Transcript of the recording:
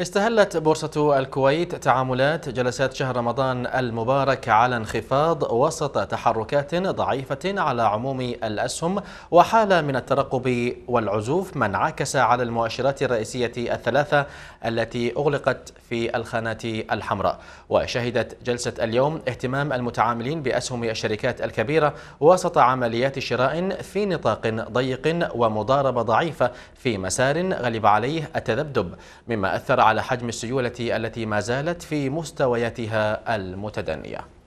استهلت بورصة الكويت تعاملات جلسات شهر رمضان المبارك على انخفاض وسط تحركات ضعيفة على عموم الأسهم وحالة من الترقب والعزوف ما انعكس على المؤشرات الرئيسية الثلاثة التي أغلقت في الخانات الحمراء وشهدت جلسة اليوم اهتمام المتعاملين بأسهم الشركات الكبيرة وسط عمليات شراء في نطاق ضيق ومضاربة ضعيفة في مسار غلب عليه التذبذب مما أثر على حجم السيولة التي ما زالت في مستوياتها المتدنية